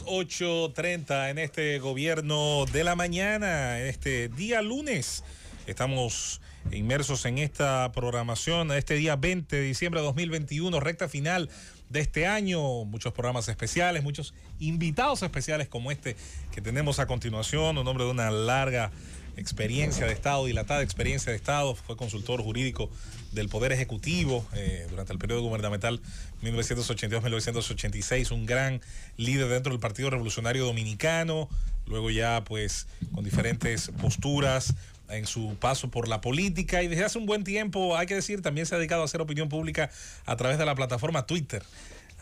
8.30 en este gobierno de la mañana, en este día lunes. Estamos inmersos en esta programación, este día 20 de diciembre de 2021, recta final de este año, muchos programas especiales, muchos invitados especiales como este que tenemos a continuación, en nombre de una larga experiencia de Estado, dilatada experiencia de Estado, fue consultor jurídico del Poder Ejecutivo eh, durante el periodo gubernamental 1982-1986, un gran líder dentro del Partido Revolucionario Dominicano, luego ya pues con diferentes posturas en su paso por la política y desde hace un buen tiempo, hay que decir, también se ha dedicado a hacer opinión pública a través de la plataforma Twitter.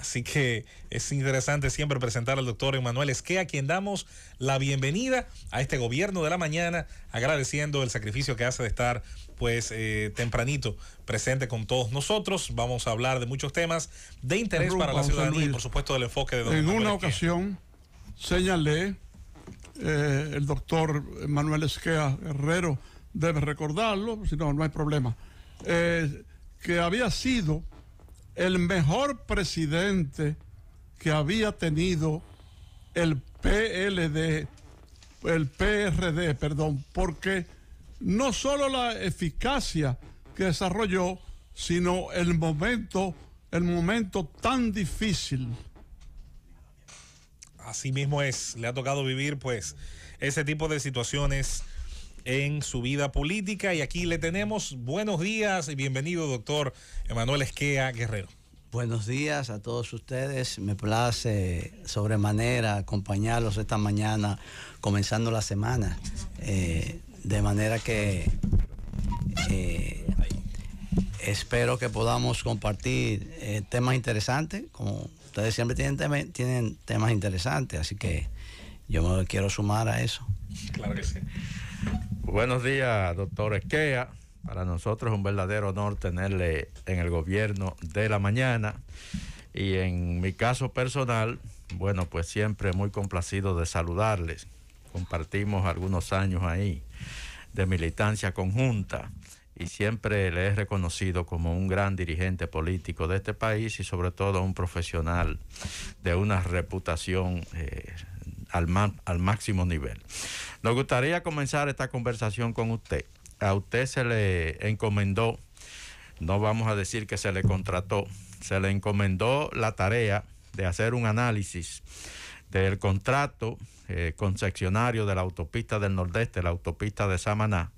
Así que es interesante siempre presentar al doctor Emanuel Esquea, quien damos la bienvenida a este gobierno de la mañana, agradeciendo el sacrificio que hace de estar pues eh, tempranito presente con todos nosotros. Vamos a hablar de muchos temas de interés para la ciudadanía y por supuesto del enfoque de don En una ocasión señalé, eh, el doctor Emanuel Esquea Herrero debe recordarlo, si no, no hay problema, eh, que había sido el mejor presidente que había tenido el PLD, el PRD, perdón, porque no solo la eficacia que desarrolló, sino el momento, el momento tan difícil. Así mismo es, le ha tocado vivir pues ese tipo de situaciones en su vida política. Y aquí le tenemos buenos días y bienvenido, doctor Emanuel Esquea Guerrero. Buenos días a todos ustedes. Me place sobremanera acompañarlos esta mañana, comenzando la semana. Eh, de manera que eh, espero que podamos compartir eh, temas interesantes. Como ustedes siempre tienen, tienen temas interesantes, así que yo me quiero sumar a eso. Claro que sí. Buenos días, doctor Esquea. Para nosotros es un verdadero honor tenerle en el gobierno de la mañana. Y en mi caso personal, bueno, pues siempre muy complacido de saludarles. Compartimos algunos años ahí de militancia conjunta y siempre le he reconocido como un gran dirigente político de este país y sobre todo un profesional de una reputación eh, al, máximo nivel. Nos gustaría comenzar esta conversación con usted. A usted se le encomendó, no vamos a decir que se le contrató, se le encomendó la tarea de hacer un análisis del contrato eh, concesionario de la autopista del Nordeste, la autopista de Samaná,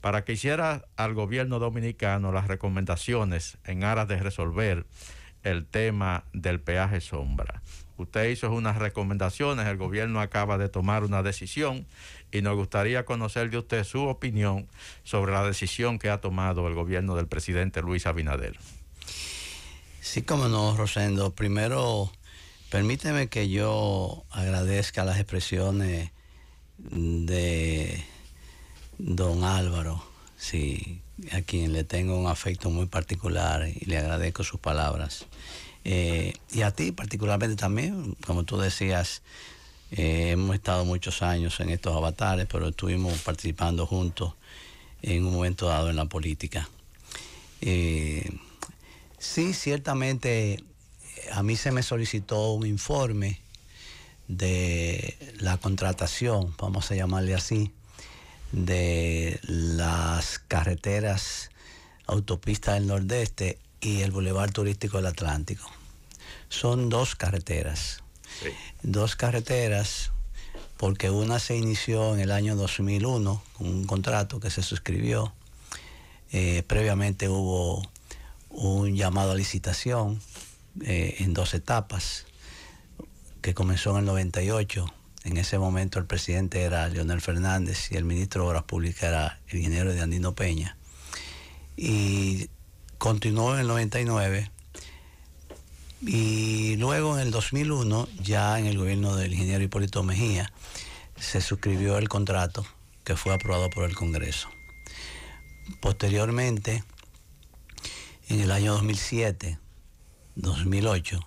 para que hiciera al gobierno dominicano las recomendaciones en aras de resolver el tema del peaje sombra. Usted hizo unas recomendaciones, el gobierno acaba de tomar una decisión y nos gustaría conocer de usted su opinión sobre la decisión que ha tomado el gobierno del presidente Luis Abinader. Sí, como no, Rosendo. Primero, permíteme que yo agradezca las expresiones de don Álvaro, sí, a quien le tengo un afecto muy particular y le agradezco sus palabras eh, y a ti particularmente también, como tú decías, eh, hemos estado muchos años en estos avatares, pero estuvimos participando juntos en un momento dado en la política. Eh, sí, ciertamente a mí se me solicitó un informe de la contratación, vamos a llamarle así, de las carreteras autopistas del Nordeste y el Boulevard Turístico del Atlántico. Son dos carreteras. Dos carreteras porque una se inició en el año 2001 con un contrato que se suscribió. Eh, previamente hubo un llamado a licitación eh, en dos etapas que comenzó en el 98. En ese momento el presidente era Leonel Fernández y el ministro de Obras Públicas era el ingeniero de Andino Peña. Y continuó en el 99 y luego en el 2001, ya en el gobierno del ingeniero Hipólito Mejía, se suscribió el contrato que fue aprobado por el Congreso. Posteriormente, en el año 2007, 2008,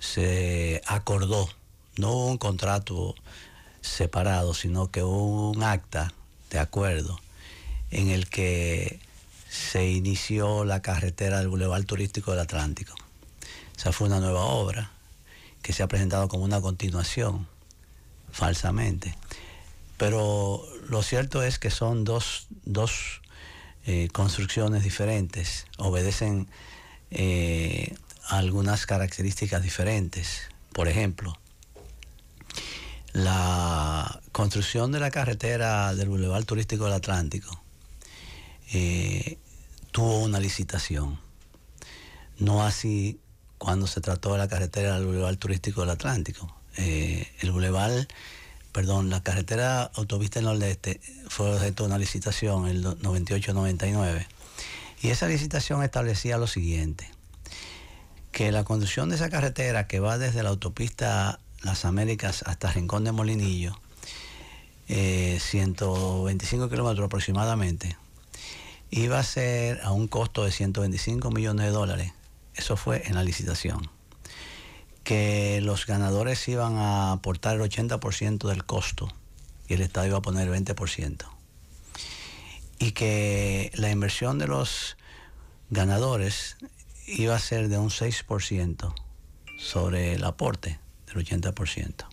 se acordó, no un contrato separado, sino que hubo un acta de acuerdo en el que se inició la carretera del Boulevard Turístico del Atlántico. O Esa fue una nueva obra que se ha presentado como una continuación, falsamente. Pero lo cierto es que son dos, dos eh, construcciones diferentes, obedecen eh, algunas características diferentes. Por ejemplo, la construcción de la carretera del Boulevard Turístico del Atlántico eh, tuvo una licitación. No así cuando se trató de la carretera del Boulevard Turístico del Atlántico. Eh, el Boulevard, perdón, la carretera Autopista del Nordeste fue objeto de una licitación en el 98-99. Y esa licitación establecía lo siguiente, que la conducción de esa carretera que va desde la autopista Las Américas hasta Rincón de Molinillo, 125 eh, kilómetros aproximadamente, iba a ser a un costo de 125 millones de dólares. Eso fue en la licitación. Que los ganadores iban a aportar el 80% del costo y el Estado iba a poner el 20%. Y que la inversión de los ganadores iba a ser de un 6% sobre el aporte del 80%.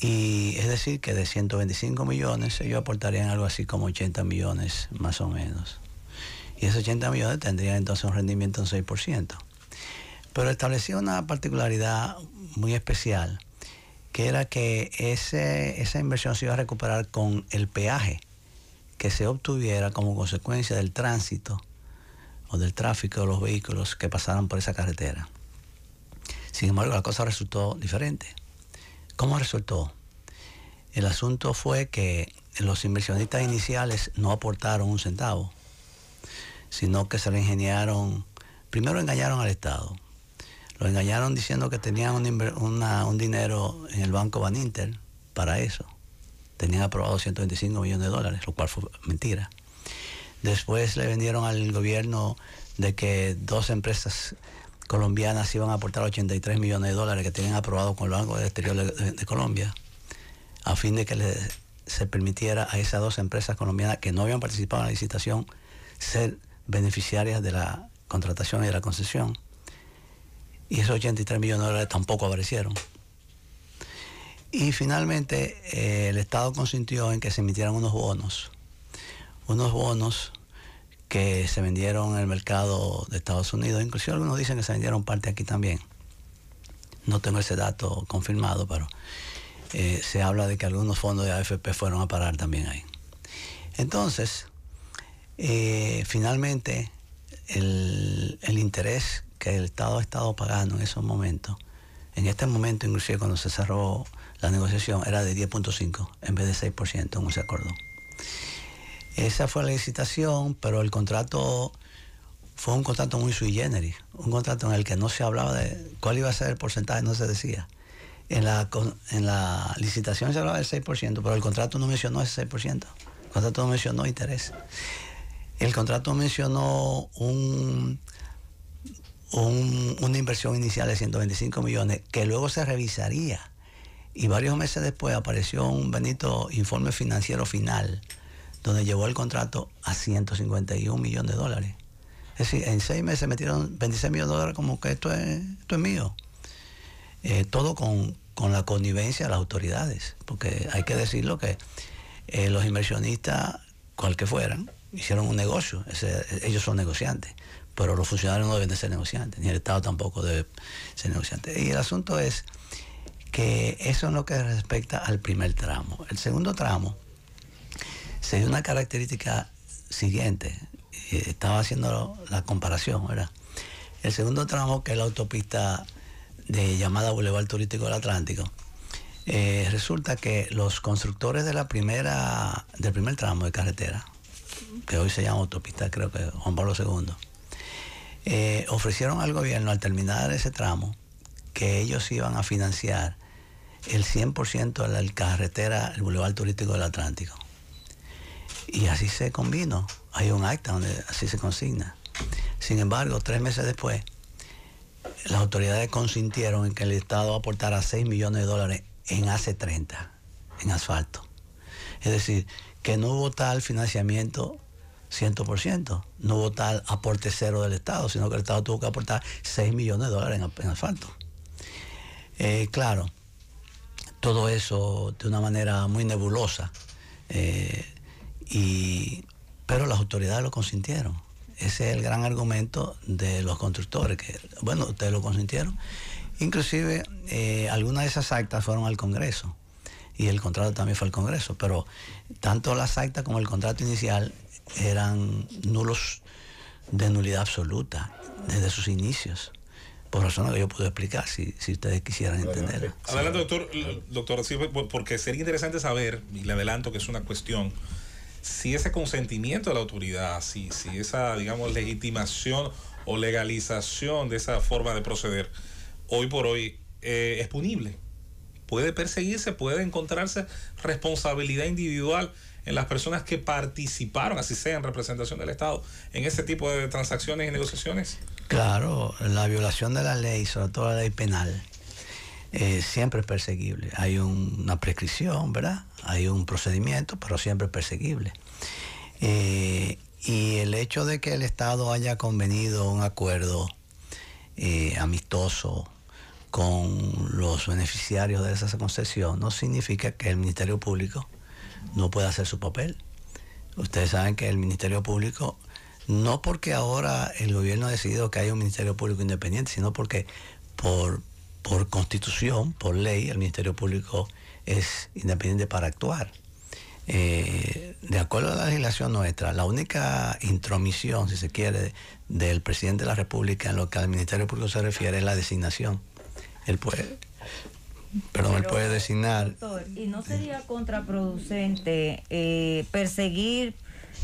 Y es decir, que de 125 millones ellos aportarían algo así como 80 millones más o menos. Y esos 80 millones tendrían entonces un rendimiento en 6%. Pero establecía una particularidad muy especial, que era que esa inversión se iba a recuperar con el peaje que se obtuviera como consecuencia del tránsito o del tráfico de los vehículos que pasaran por esa carretera. Sin embargo, la cosa resultó diferente ¿Cómo resultó? El asunto fue que los inversionistas iniciales no aportaron un centavo, sino que se le ingeniaron, primero engañaron al Estado, lo engañaron diciendo que tenían un, dinero en el Banco Baninter para eso, tenían aprobado 125 millones de dólares, lo cual fue mentira. Después le vendieron al gobierno de que dos empresas colombianas iban a aportar 83 millones de dólares que tenían aprobado con el Banco del Exterior de, Colombia, a fin de que se permitiera a esas dos empresas colombianas que no habían participado en la licitación ser beneficiarias de la contratación y de la concesión. Y esos 83 millones de dólares tampoco aparecieron. Y finalmente eh, el Estado consintió en que se emitieran unos bonos, unos bonos que se vendieron en el mercado de Estados Unidos. Inclusive algunos dicen que se vendieron parte aquí también. No tengo ese dato confirmado, pero eh, se habla de que algunos fondos de AFP fueron a parar también ahí. Entonces, eh, finalmente, el, interés que el Estado ha estado pagando en esos momentos, en este momento inclusive cuando se cerró la negociación, era de 10.5 en vez de 6%, como se acordó. Esa fue la licitación, pero el contrato fue un contrato muy sui generis, un contrato en el que no se hablaba de cuál iba a ser el porcentaje, no se decía. En la, licitación se hablaba del 6%, pero el contrato no mencionó ese 6%. El contrato no mencionó interés. El contrato mencionó un, una inversión inicial de 125 millones que luego se revisaría. Y varios meses después apareció un benito informe financiero final donde llevó el contrato a 151 millones de dólares. Es decir, en seis meses metieron 26 millones de dólares como que esto es, mío. Eh, todo con, la connivencia de las autoridades, porque hay que decirlo que eh, los inversionistas, cual que fueran, hicieron un negocio, ellos son negociantes, pero los funcionarios no deben de ser negociantes, ni el Estado tampoco debe ser negociante. Y el asunto es que eso es lo que respecta al primer tramo. El segundo tramo, se dio una característica siguiente. Estaba haciendo la comparación, ¿verdad? El segundo tramo, que es la autopista de llamada Boulevard Turístico del Atlántico, eh, resulta que los constructores de la primera, del primer tramo de carretera, que hoy se llama autopista, creo que Juan Pablo II, eh, ofrecieron al gobierno al terminar ese tramo que ellos iban a financiar el 100% de la carretera, el Boulevard Turístico del Atlántico. Y así se combinó... Hay un acta donde así se consigna. Sin embargo, tres meses después, las autoridades consintieron en que el Estado aportara 6 millones de dólares en AC30, en asfalto. Es decir, que no hubo tal financiamiento 100%, no hubo tal aporte cero del Estado, sino que el Estado tuvo que aportar 6 millones de dólares en, asfalto. Eh, claro, todo eso de una manera muy nebulosa. Eh, y, pero las autoridades lo consintieron. Ese es el gran argumento de los constructores, que, bueno, ustedes lo consintieron. Inclusive, eh, algunas de esas actas fueron al Congreso y el contrato también fue al Congreso, pero tanto las actas como el contrato inicial eran nulos de nulidad absoluta desde sus inicios. Por razones que yo puedo explicar, si, ustedes quisieran entender. Adelante, doctor, doctor, pues, porque sería interesante saber, y le adelanto que es una cuestión si ese consentimiento de la autoridad, si, esa, digamos, legitimación o legalización de esa forma de proceder, hoy por hoy eh, es punible. Puede perseguirse, puede encontrarse responsabilidad individual en las personas que participaron, así sea en representación del Estado, en ese tipo de transacciones y negociaciones. Claro, la violación de la ley, sobre todo la ley penal, eh, siempre es perseguible. Hay una prescripción, ¿verdad? Hay un procedimiento, pero siempre es perseguible. Eh, y el hecho de que el Estado haya convenido un acuerdo eh, amistoso con los beneficiarios de esa concesión no significa que el Ministerio Público no pueda hacer su papel. Ustedes saben que el Ministerio Público, no porque ahora el gobierno ha decidido que hay un Ministerio Público independiente, sino porque por por constitución, por ley, el Ministerio Público es independiente para actuar. Eh, de acuerdo a la legislación nuestra, la única intromisión, si se quiere, del presidente de la República en lo que al Ministerio Público se refiere es la designación. Él puede, perdón, Pero, él puede designar. ¿Y no sería contraproducente eh, perseguir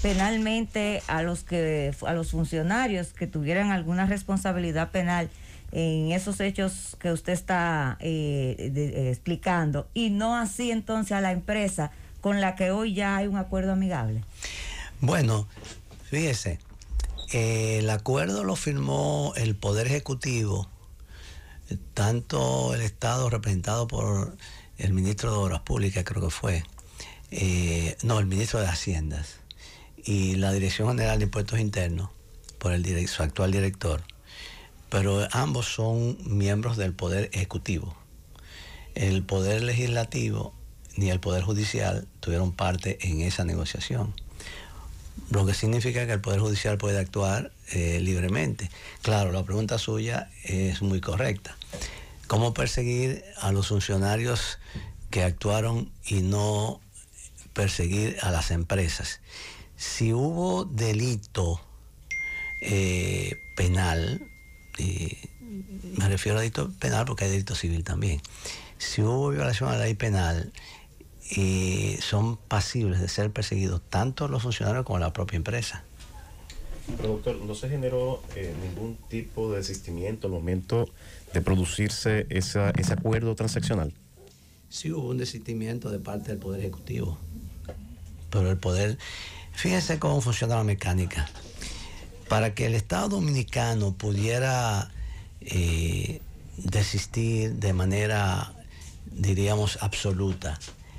penalmente a los que a los funcionarios que tuvieran alguna responsabilidad penal? en esos hechos que usted está eh, eh, explicando y no así entonces a la empresa con la que hoy ya hay un acuerdo amigable? Bueno, fíjese, eh, el acuerdo lo firmó el Poder Ejecutivo, tanto el Estado representado por el ministro de Obras Públicas, creo que fue, no, el ministro de Haciendas, y la Dirección General de Impuestos Internos, por el, su actual director pero ambos son miembros del Poder Ejecutivo. El Poder Legislativo ni el Poder Judicial tuvieron parte en esa negociación. Lo que significa que el Poder Judicial puede actuar eh, libremente. Claro, la pregunta suya es muy correcta. ¿Cómo perseguir a los funcionarios que actuaron y no perseguir a las empresas? Si hubo delito eh, penal, y me refiero a delito penal porque hay delito civil también. Si hubo violación a la ley penal, y son pasibles de ser perseguidos tanto los funcionarios como la propia empresa. Pero doctor, ¿no se generó eh, ningún tipo de desistimiento al momento de producirse ese acuerdo transaccional? Sí hubo un desistimiento de parte del Poder Ejecutivo. Pero el Poder, fíjense cómo funciona la mecánica para que el Estado dominicano pudiera eh, desistir de manera, diríamos, absoluta,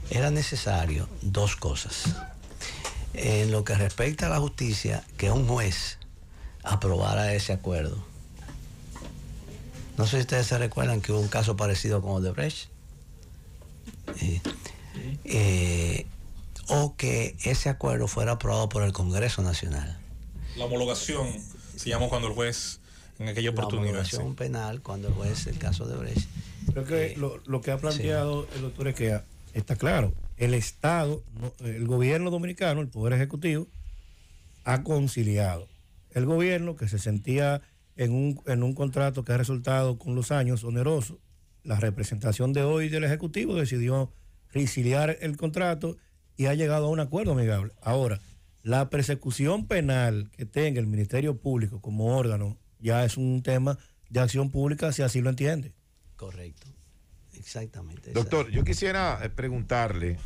era necesario dos cosas. En lo que respecta a la justicia, que un juez aprobara ese acuerdo. No sé si ustedes se recuerdan que hubo un caso parecido con el de eh, eh, o que ese acuerdo fuera aprobado por el Congreso Nacional. La homologación se llamó cuando el juez en aquella oportunidad. La homologación penal cuando el juez, el caso de Brecht. Creo que eh, lo, que ha planteado el doctor es está claro. El Estado, el gobierno dominicano, el Poder Ejecutivo, ha conciliado. El gobierno que se sentía en un, en un contrato que ha resultado con los años oneroso, la representación de hoy del Ejecutivo decidió resiliar el contrato y ha llegado a un acuerdo amigable. Ahora, la persecución penal que tenga el Ministerio Público como órgano ya es un tema de acción pública si así lo entiende. Correcto, exactamente. Doctor, yo quisiera eh, preguntarle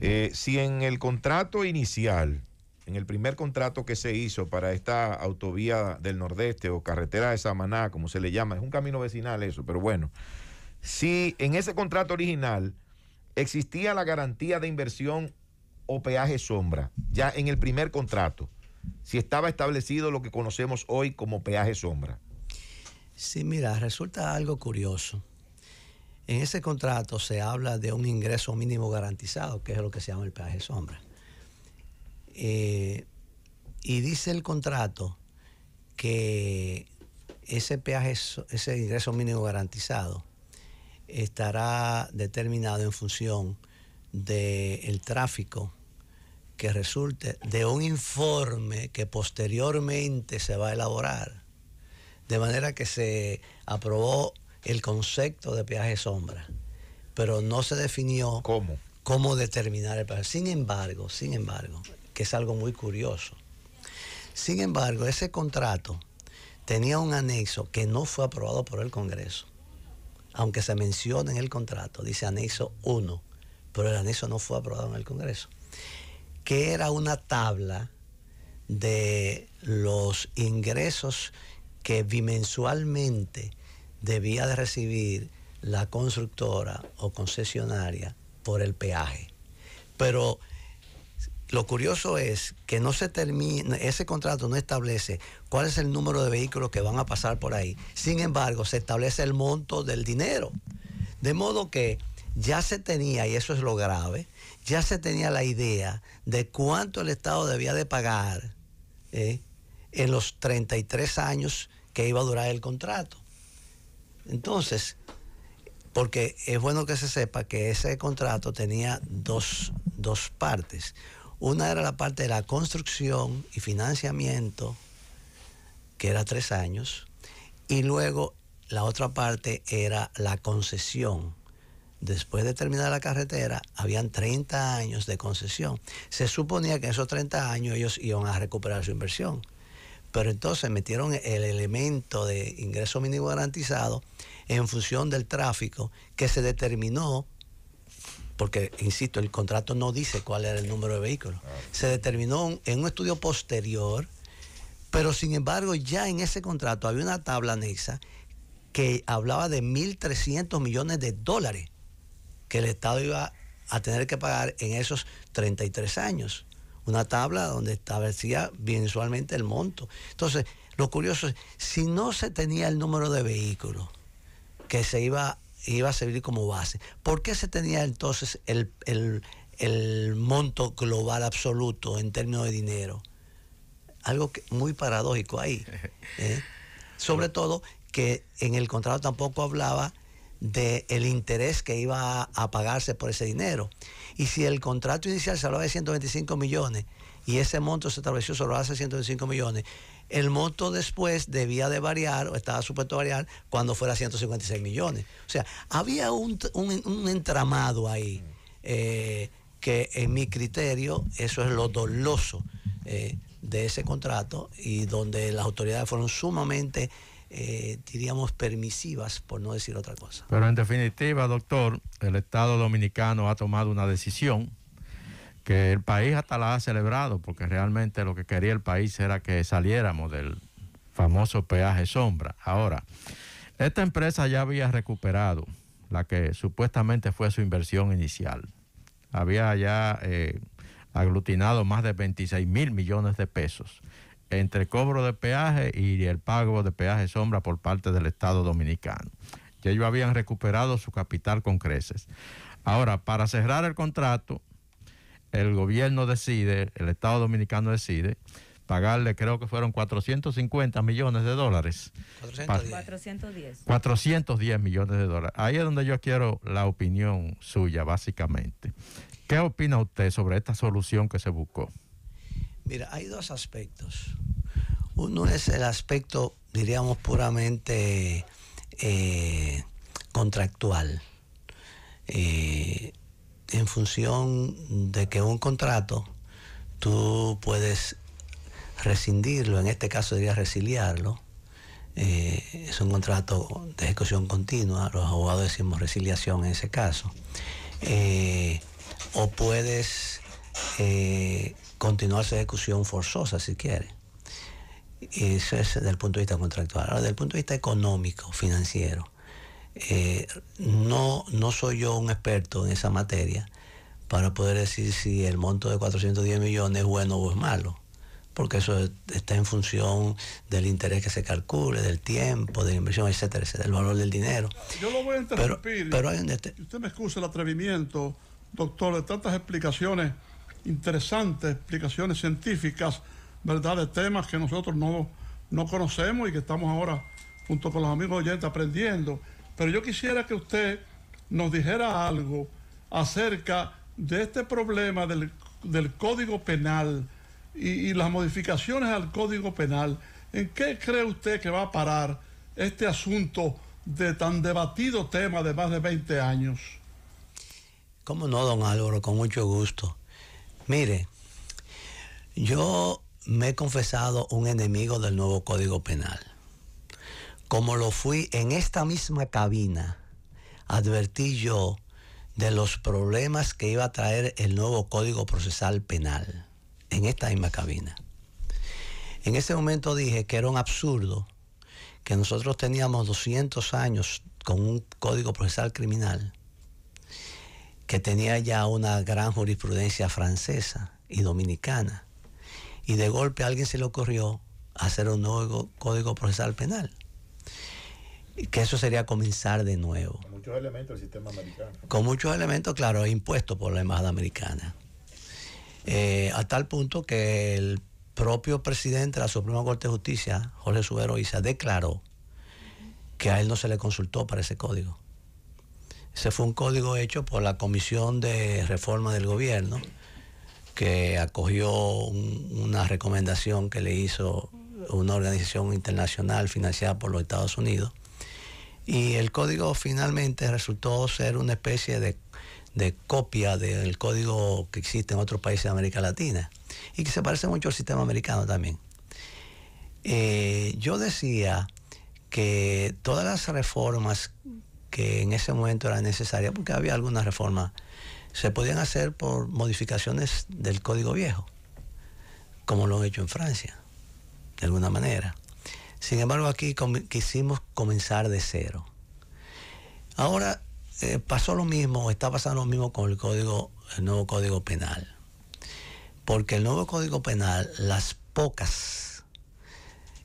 eh, si en el contrato inicial, en el primer contrato que se hizo para esta autovía del Nordeste o carretera de Samaná, como se le llama, es un camino vecinal eso, pero bueno, si en ese contrato original existía la garantía de inversión o peaje sombra, ya en el primer contrato, si estaba establecido lo que conocemos hoy como peaje sombra. Sí, mira, resulta algo curioso. En ese contrato se habla de un ingreso mínimo garantizado, que es lo que se llama el peaje sombra. Eh, y dice el contrato que ese peaje, ese ingreso mínimo garantizado, estará determinado en función del tráfico que resulte de un informe que posteriormente se va a elaborar. De manera que se aprobó el concepto de peaje sombra, pero no se definió cómo, cómo determinar el peaje. Sin embargo, sin embargo, que es algo muy curioso. Sin embargo, ese contrato tenía un anexo que no fue aprobado por el Congreso. Aunque se menciona en el contrato, dice anexo 1, pero el anexo no fue aprobado en el Congreso que era una tabla de los ingresos que bimensualmente debía de recibir la constructora o concesionaria por el peaje. Pero lo curioso es que no se ese contrato no establece cuál es el número de vehículos que van a pasar por ahí. Sin embargo, se establece el monto del dinero. De modo que ya se tenía, y eso es lo grave, ya se tenía la idea de cuánto el Estado debía de pagar eh, en los 33 años que iba a durar el contrato. Entonces, porque es bueno que se sepa que ese contrato tenía dos partes. Una era la parte de la construcción y financiamiento, que era tres años, y luego la otra parte era la concesión, después de terminar la carretera, habían 30 años de concesión. Se suponía que en esos 30 años ellos iban a recuperar su inversión. Pero entonces metieron el elemento de ingreso mínimo garantizado en función del tráfico que se determinó, porque, insisto, el contrato no dice cuál era el número de vehículos, se determinó en un estudio posterior, pero sin embargo ya en ese contrato había una tabla anexa que hablaba de 1.300 millones de dólares que el Estado iba a tener que pagar en esos 33 años. Una tabla donde establecía mensualmente el monto. Entonces, lo curioso es, si no se tenía el número de vehículos que se iba, iba a servir como base, ¿por qué se tenía entonces el, monto global absoluto en términos de dinero? Algo muy paradójico ahí. ¿eh? Sobre todo que en el contrato tampoco hablaba del interés que iba a, pagarse por ese dinero. Y si el contrato inicial se hablaba de 125 millones y ese monto se estableció solo hace 125 millones, el monto después debía de variar o estaba supuesto a variar cuando fuera 156 millones. O sea, había un, entramado ahí eh, que en mi criterio eso es lo doloso eh, de ese contrato y donde las autoridades fueron sumamente... Eh, diríamos, permisivas, por no decir otra cosa. Pero en definitiva, doctor, el Estado dominicano ha tomado una decisión que el país hasta la ha celebrado, porque realmente lo que quería el país era que saliéramos del famoso peaje sombra. Ahora, esta empresa ya había recuperado la que supuestamente fue su inversión inicial. Había ya eh, aglutinado más de 26 mil millones de pesos entre cobro de peaje y el pago de peaje sombra por parte del Estado Dominicano. Ya ellos habían recuperado su capital con creces. Ahora, para cerrar el contrato, el gobierno decide, el Estado Dominicano decide, pagarle, creo que fueron 450 millones de dólares. 410. 410. 410 millones de dólares. Ahí es donde yo quiero la opinión suya, básicamente. ¿Qué opina usted sobre esta solución que se buscó? Mira, hay dos aspectos. Uno es el aspecto, diríamos, puramente eh, contractual. Eh, en función de que un contrato tú puedes rescindirlo, en este caso diría resiliarlo. Eh, es un contrato de ejecución continua, los abogados decimos resiliación en ese caso. o puedes continuar su ejecución forzosa, si quiere. eso es desde el punto de vista contractual. Ahora, desde el punto de vista económico, financiero, eh, no, no soy yo un experto en esa materia para poder decir si el monto de 410 millones es bueno o es malo, porque eso está en función del interés que se calcule, del tiempo, de la inversión, etcétera, etcétera, valor del dinero. Yo lo voy a interrumpir. Pero, pero hay un... Usted me excusa el atrevimiento, doctor, de tantas explicaciones interesantes explicaciones científicas, ¿verdad?, de temas que nosotros no, no conocemos y que estamos ahora junto con los amigos oyentes aprendiendo. Pero yo quisiera que usted nos dijera algo acerca de este problema del, Código Penal y, y, las modificaciones al Código Penal. ¿En qué cree usted que va a parar este asunto de tan debatido tema de más de 20 años? ¿Cómo no, don Álvaro? Con mucho gusto. Mire, yo me he confesado un enemigo del nuevo Código Penal. Como lo fui en esta misma cabina, advertí yo de los problemas que iba a traer el nuevo Código Procesal Penal, en esta misma cabina. En ese momento dije que era un absurdo que nosotros teníamos 200 años con un Código Procesal Criminal que tenía ya una gran jurisprudencia francesa y dominicana. Y de golpe a alguien se le ocurrió hacer un nuevo código procesal penal. Que eso sería comenzar de nuevo. Con muchos elementos del sistema americano. Con muchos elementos, claro, impuestos por la Embajada Americana. Eh, a tal punto que el propio presidente de la Suprema Corte de Justicia, Jorge Subero Isa, declaró que a él no se le consultó para ese código. Ese fue un código hecho por la Comisión de Reforma del Gobierno, que acogió una recomendación que le hizo una organización internacional financiada por los Estados Unidos. Y el código finalmente resultó ser una especie de, de copia del código que existe en otros países de América Latina y que se parece mucho al sistema americano también. Eh, yo decía que todas las reformas que en ese momento era necesaria porque había algunas reformas. Se podían hacer por modificaciones del Código Viejo, como lo han hecho en Francia, de alguna manera. Sin embargo, aquí quisimos comenzar de cero. Ahora eh, pasó lo mismo, está pasando lo mismo con el, código, el nuevo Código Penal. Porque el nuevo Código Penal, las pocas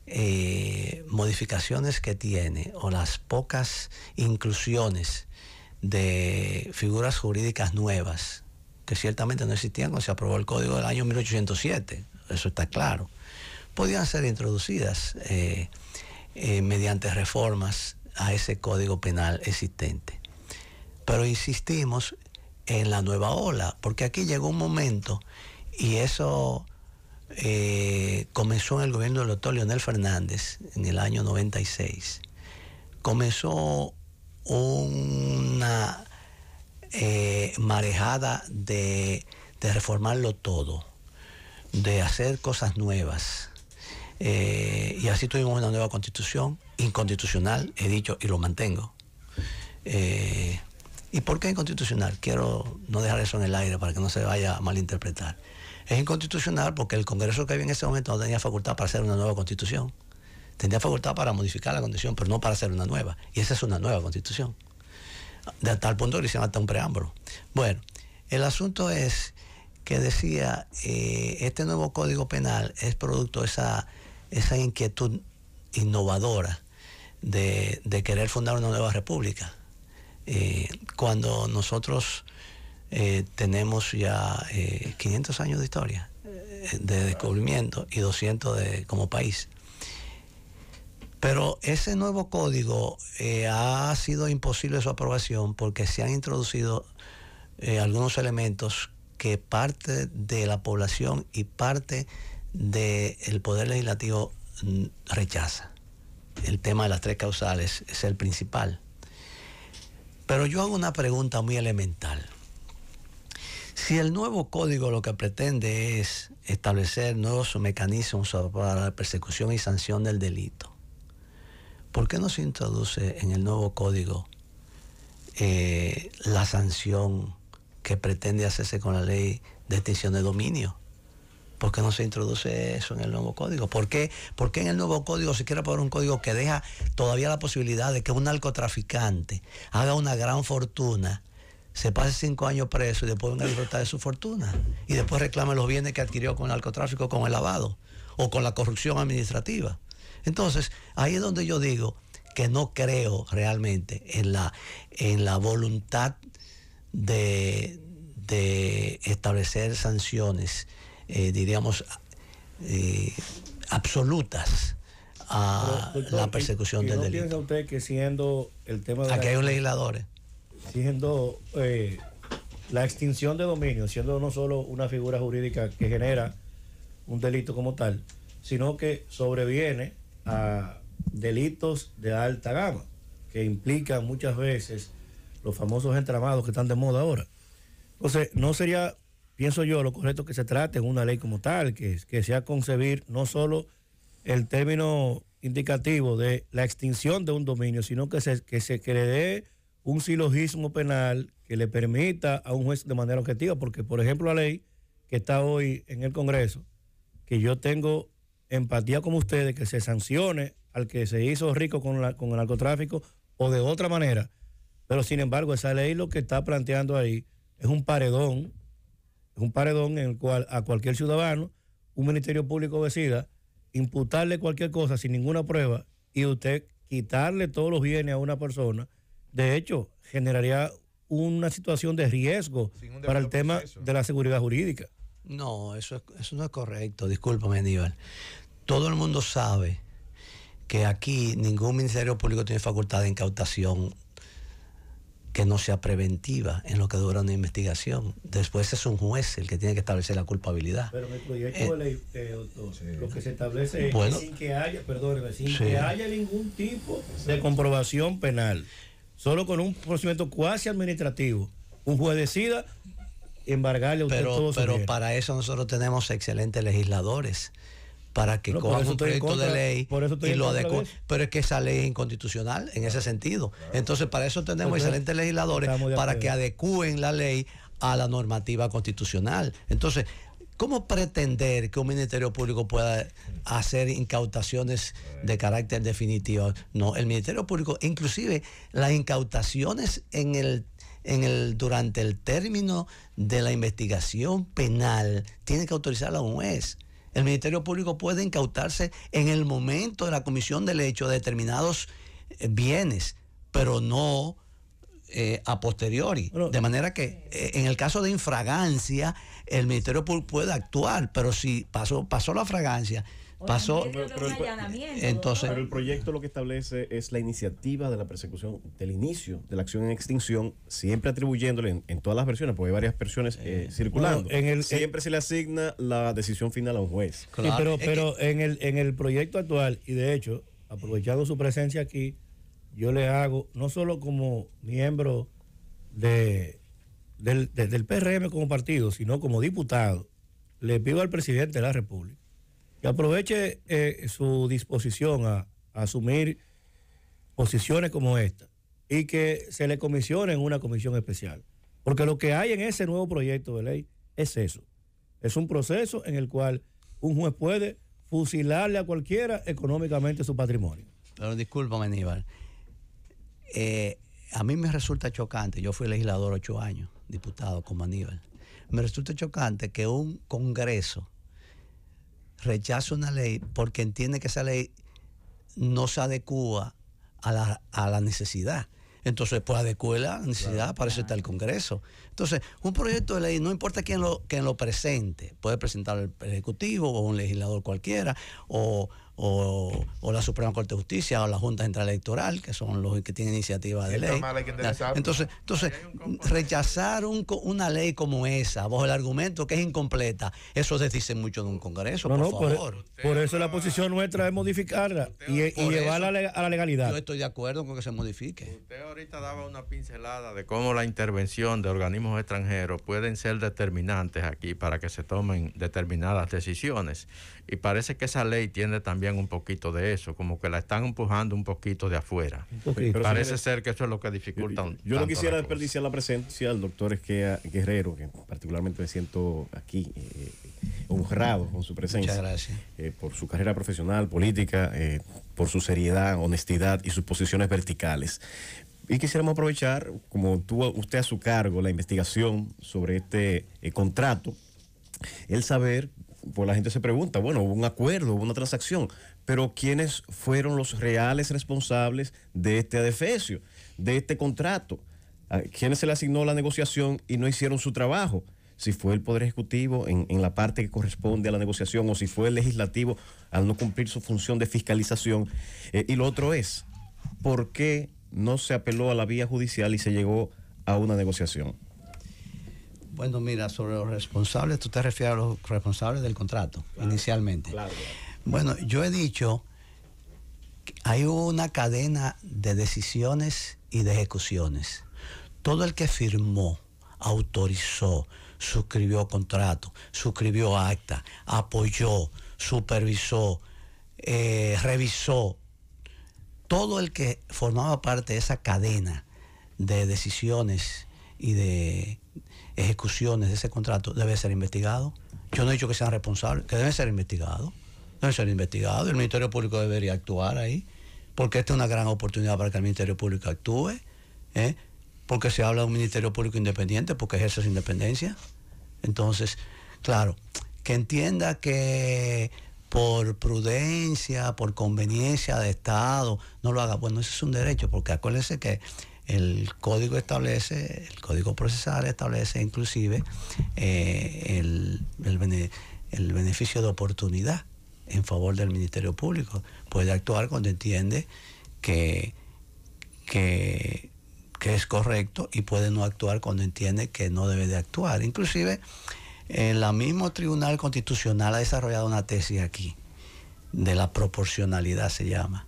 eh, modificaciones que tiene o las pocas inclusiones de figuras jurídicas nuevas, que ciertamente no existían cuando se aprobó el Código del año 1807, eso está claro, podían ser introducidas eh, eh, mediante reformas a ese Código Penal existente. Pero insistimos en la nueva ola, porque aquí llegó un momento y eso eh, comenzó en el gobierno del doctor Leonel Fernández en el año 96. Comenzó una eh, marejada de, reformarlo todo, de hacer cosas nuevas. Eh, y así tuvimos una nueva constitución, inconstitucional, he dicho, y lo mantengo. ¿Y por qué inconstitucional? Quiero no dejar eso en el aire para que no se vaya a malinterpretar es inconstitucional porque el Congreso que había en ese momento no tenía facultad para hacer una nueva constitución. Tenía facultad para modificar la constitución, pero no para hacer una nueva. Y esa es una nueva constitución. De tal punto que le hicieron hasta un preámbulo. Bueno, el asunto es que decía, eh, este nuevo código penal es producto de esa, esa inquietud innovadora de, querer fundar una nueva república. Eh, cuando nosotros eh, tenemos ya 500 eh, años de historia, eh, de descubrimiento y 200 de, como país. Pero ese nuevo código ha sido imposible su aprobación porque se han introducido algunos elementos que parte de la población y parte del Poder Legislativo mm, rechaza. El tema de las tres causales es el principal. Pero yo hago una pregunta muy elemental. Si el nuevo código lo que pretende es establecer nuevos mecanismos para la persecución y sanción del delito, ¿por qué no se introduce en el nuevo código eh, la sanción que pretende hacerse con la ley de extinción de dominio? ¿Por qué no se introduce eso en el nuevo código? ¿Por qué, ¿Por qué en el nuevo código se quiere poner un código que deja todavía la posibilidad de que un narcotraficante haga una gran fortuna se pase cinco años preso y después venga a disfrutar de su fortuna. Y después reclama los bienes que adquirió con el narcotráfico, con el lavado o con la corrupción administrativa. Entonces, ahí es donde yo digo que no creo realmente en la, en la voluntad de, de establecer sanciones, eh, diríamos, eh, absolutas a la persecución del delito. piensa usted que siendo el tema de... Aquí hay hay legisladores. Eh siendo eh, la extinción de dominio, siendo no solo una figura jurídica que genera un delito como tal, sino que sobreviene a delitos de alta gama, que implican muchas veces los famosos entramados que están de moda ahora. Entonces, no sería, pienso yo, lo correcto que se trate en una ley como tal, que, que sea concebir no solo el término indicativo de la extinción de un dominio, sino que se, que se un silogismo penal que le permita a un juez de manera objetiva, porque por ejemplo la ley que está hoy en el Congreso, que yo tengo empatía con ustedes, que se sancione al que se hizo rico con, con el narcotráfico o de otra manera, pero sin embargo esa ley lo que está planteando ahí es un paredón, es un paredón en el cual a cualquier ciudadano, un ministerio público decida imputarle cualquier cosa sin ninguna prueba y usted quitarle todos los bienes a una persona de hecho, generaría una situación de riesgo para el tema de la seguridad jurídica. No, eso, eso no es correcto, Disculpame, Aníbal. Todo el mundo sabe que aquí ningún Ministerio Público tiene facultad de incautación que no sea preventiva en lo que dura una investigación. Después es un juez el que tiene que establecer la culpabilidad. Pero en el proyecto eh, de ley, eh, lo que se establece es sin que haya, sin que haya ningún tipo de comprobación penal. Solo con un procedimiento cuasi administrativo, un juez decida embargarle a usted pero, todo Pero para eso nosotros tenemos excelentes legisladores para que cojan un proyecto de ley y lo adecuen. Pero es que esa ley es inconstitucional en ese sentido. Entonces, para eso tenemos excelentes legisladores para que adecúen la ley a la normativa constitucional. Entonces, ¿Cómo pretender que un Ministerio Público pueda hacer incautaciones de carácter definitivo? No, el Ministerio Público, inclusive las incautaciones en el, en el, durante el término de la investigación penal, tiene que autorizarla un juez. El Ministerio Público puede incautarse en el momento de la comisión del hecho de determinados eh, bienes, pero no eh, a posteriori. de manera que eh, en el caso de infragancia, el Ministerio Público puede actuar, pero si pasó, pasó la fragancia, pasó. Pero, el, eh, entonces, pero el proyecto lo que establece es la iniciativa de la persecución, del inicio de la acción en extinción, siempre atribuyéndole en, todas las versiones, porque hay varias versiones eh, eh, circulando. en siempre se le asigna la decisión final a un juez. pero pero en, el, en el proyecto actual, y de hecho, aprovechando su presencia aquí, yo le hago, no solo como miembro de del, desde PRM como partido, sino como diputado, le pido al presidente de la República que aproveche eh, su disposición a, asumir posiciones como esta y que se le comisione en una comisión especial. Porque lo que hay en ese nuevo proyecto de ley es eso. Es un proceso en el cual un juez puede fusilarle a cualquiera económicamente su patrimonio. Pero discúlpame, Aníbal. Eh, a mí me resulta chocante. Yo fui legislador ocho años diputado como Aníbal, me resulta chocante que un Congreso rechace una ley porque entiende que esa ley no se adecua a la, necesidad. Entonces, pues adecue la necesidad, para eso está el Congreso. Entonces, un proyecto de ley, no importa quién lo, quién lo presente, puede presentar el Ejecutivo o un legislador cualquiera, o, o, la Suprema Corte de Justicia o la Junta Central Electoral, que son los que tienen iniciativa de ley. entonces, entonces rechazar una ley como esa, bajo el argumento que es incompleta, eso se dice mucho de un Congreso, e- por eso la posición nuestra es modificarla y, e- y llevarla a la legalidad. Yo estoy de acuerdo con que se modifique. Usted ahorita daba una pincelada de cómo la intervención de organismos extranjeros pueden ser determinantes aquí para que se tomen determinadas decisiones. Y parece que esa ley tiene también un poquito de eso, como que la están empujando un poquito de afuera. Parece ser que eso es lo que dificulta. Yo, yo no quisiera desperdiciar la presencia del doctor Guerrero, que particularmente me siento aquí eh, eh, honrado con su presencia. Muchas gracias. Eh, por su carrera profesional, política, por su seriedad, honestidad y sus posiciones verticales. Y quisiéramos aprovechar, como tuvo usted a su cargo la investigación sobre este contrato, el saber pues la gente se pregunta, bueno, hubo un acuerdo, hubo una transacción, pero ¿quiénes fueron los reales responsables de este adefesio, de este contrato? ¿Quiénes se le asignó la negociación y no hicieron su trabajo? Si fue el Poder Ejecutivo en, la parte que corresponde a la negociación o si fue el Legislativo al no cumplir su función de fiscalización. Eh, y lo otro es, ¿por qué no se apeló a la vía judicial y se llegó a una negociación? Bueno, mira, sobre los responsables, tú te refieres a los responsables del contrato, inicialmente. Claro, Bueno, yo he dicho que hay una cadena de decisiones y de ejecuciones. Todo el que firmó, autorizó, suscribió contrato, suscribió acta, apoyó, supervisó, eh, revisó, todo el que formaba parte de esa cadena de decisiones y de ejecuciones de ese contrato debe ser investigado. Yo no he dicho que sean responsables, que deben ser investigados. Deben ser investigados. El Ministerio Público debería actuar ahí, porque esta es una gran oportunidad para que el Ministerio Público actúe, ¿eh? porque se habla de un Ministerio Público independiente, porque ejerce su independencia. Entonces, claro, que entienda que por prudencia, por conveniencia de Estado, no lo haga. Bueno, ese es un derecho, porque acuérdense que el código establece, el código procesal establece inclusive eh, el, el, beneficio de oportunidad en favor del Ministerio Público. Puede actuar cuando entiende que, que, es correcto y puede no actuar cuando entiende que no debe de actuar. Inclusive, el mismo Tribunal Constitucional ha desarrollado una tesis aquí, de la proporcionalidad se llama,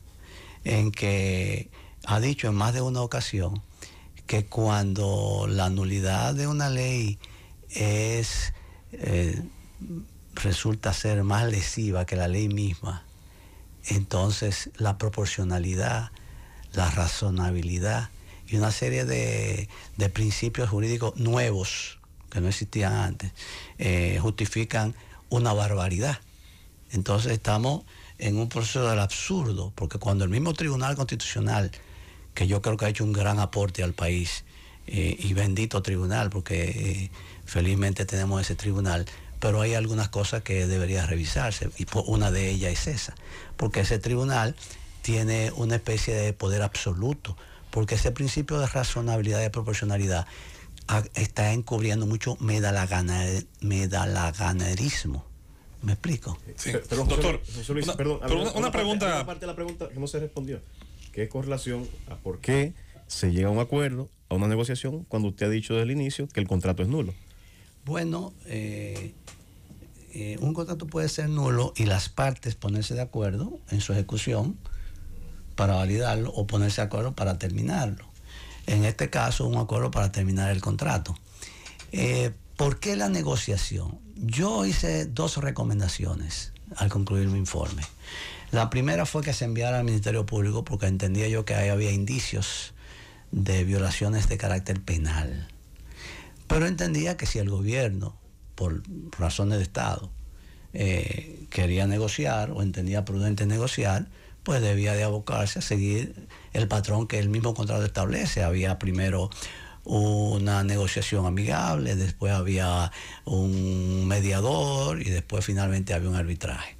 en que ha dicho en más de una ocasión que cuando la nulidad de una ley es eh, resulta ser más lesiva que la ley misma, entonces la proporcionalidad, la razonabilidad y una serie de, principios jurídicos nuevos que no existían antes eh, justifican una barbaridad. Entonces estamos en un proceso del absurdo, porque cuando el mismo Tribunal Constitucional que yo creo que ha hecho un gran aporte al país. Eh, y bendito tribunal, porque eh, felizmente tenemos ese tribunal, pero hay algunas cosas que debería revisarse, y una de ellas es esa, porque ese tribunal tiene una especie de poder absoluto, porque ese principio de razonabilidad y proporcionalidad está encubriendo mucho medalaganerismo. ¿Me explico? doctor, una, perdón, una, pregunta... Parte, pregunta se respondió. ¿Qué correlación a por qué se llega a un acuerdo, a una negociación, cuando usted ha dicho desde el inicio que el contrato es nulo? Bueno, eh, eh, un contrato puede ser nulo y las partes ponerse de acuerdo en su ejecución para validarlo o ponerse de acuerdo para terminarlo. En este caso, un acuerdo para terminar el contrato. Eh, ¿Por qué la negociación? Yo hice dos recomendaciones al concluir mi informe. La primera fue que se enviara al Ministerio Público porque entendía yo que ahí había indicios de violaciones de carácter penal. Pero entendía que si el gobierno, por razones de Estado, eh, quería negociar o entendía prudente negociar, pues debía de abocarse a seguir el patrón que el mismo contrato establece. Había primero una negociación amigable, después había un mediador y después finalmente había un arbitraje.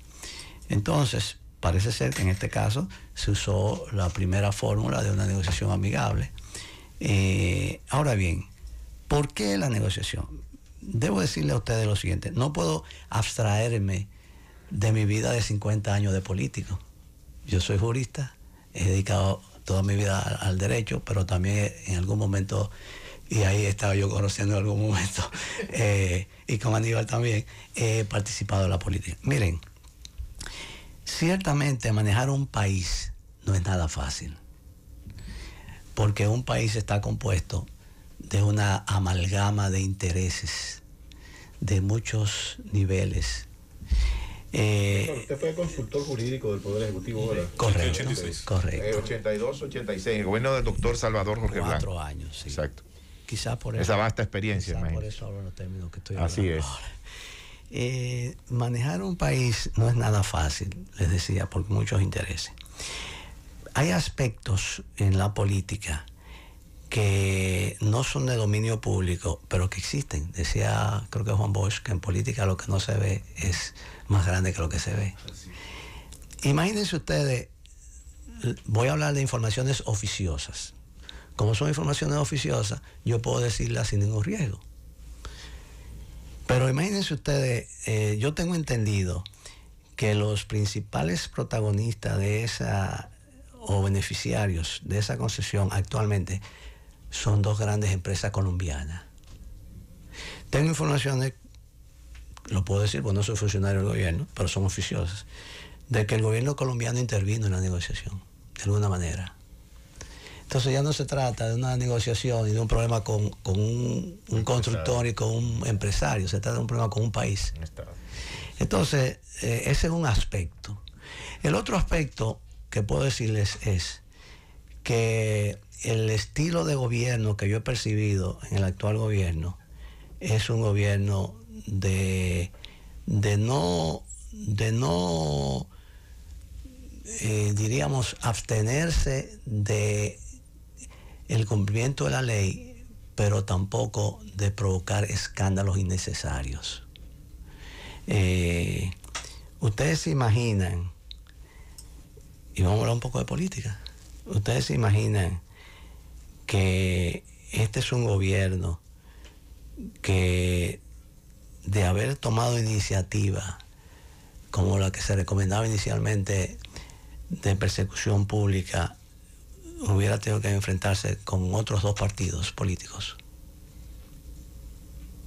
Entonces, parece ser que en este caso se usó la primera fórmula de una negociación amigable. Eh, ahora bien, ¿por qué la negociación? Debo decirle a ustedes lo siguiente, no puedo abstraerme de mi vida de 50 años de político. Yo soy jurista, he dedicado toda mi vida al, derecho, pero también en algún momento, y ahí estaba yo conociendo en algún momento, eh, y con Aníbal también, he participado en la política. Miren, Ciertamente manejar un país no es nada fácil, porque un país está compuesto de una amalgama de intereses de muchos niveles. Eh, usted fue consultor jurídico del Poder Ejecutivo, ¿verdad? Correcto. 86. correcto. 82, eh, 86, el gobierno del doctor Salvador Jorge Blanco. Cuatro años, sí. Exacto. Quizás por Esa vasta experiencia, por eso que estoy hablando. Así es eh, manejar un país no es nada fácil, les decía, por muchos intereses. Hay aspectos en la política que no son de dominio público, pero que existen. Decía, creo que Juan Bosch, que en política lo que no se ve es más grande que lo que se ve. Imagínense ustedes, voy a hablar de informaciones oficiosas. Como son informaciones oficiosas, yo puedo decirlas sin ningún riesgo. Pero imagínense ustedes, eh, yo tengo entendido que los principales protagonistas de esa o beneficiarios de esa concesión actualmente son dos grandes empresas colombianas. Tengo informaciones, lo puedo decir, porque no soy funcionario del gobierno, pero son oficiosas, de que el gobierno colombiano intervino en la negociación, de alguna manera. Entonces ya no se trata de una negociación y de un problema con, un, constructor y con un empresario, se trata de un problema con un país. Entonces, eh, ese es un aspecto. El otro aspecto que puedo decirles es que el estilo de gobierno que yo he percibido en el actual gobierno es un gobierno de, de no, de no eh, diríamos, abstenerse de el cumplimiento de la ley, pero tampoco de provocar escándalos innecesarios. Eh, ustedes se imaginan, y vamos a hablar un poco de política, ustedes se imaginan que este es un gobierno que de haber tomado iniciativa como la que se recomendaba inicialmente de persecución pública hubiera tenido que enfrentarse con otros dos partidos políticos.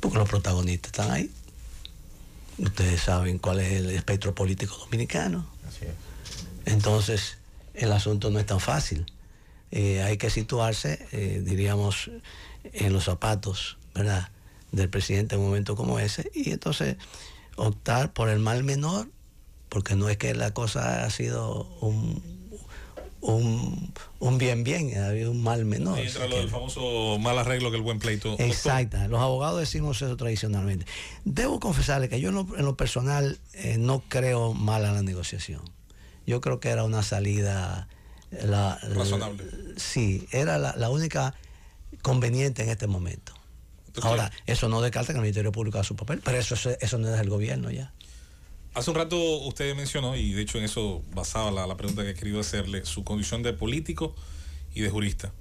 Porque los protagonistas están ahí. Ustedes saben cuál es el espectro político dominicano. Entonces, el asunto no es tan fácil. Eh, hay que situarse, eh, diríamos, en los zapatos, ¿verdad?, del presidente en un momento como ese. Y entonces, optar por el mal menor, porque no es que la cosa ha sido un, un, bien bien, ha habido un mal menor. lo del famoso mal arreglo que el buen pleito. Exacto. los abogados decimos eso tradicionalmente. Debo confesarle que yo no, en lo personal eh, no creo mal a la negociación. Yo creo que era una salida... Eh, la, Razonable. sí, era la, única conveniente en este momento. Ahora, eso no descarta que el Ministerio Público haga su papel, pero eso, eso no es el gobierno ya. Hace un rato usted mencionó, y de hecho en eso basaba la, pregunta que he querido hacerle, su condición de político y de jurista.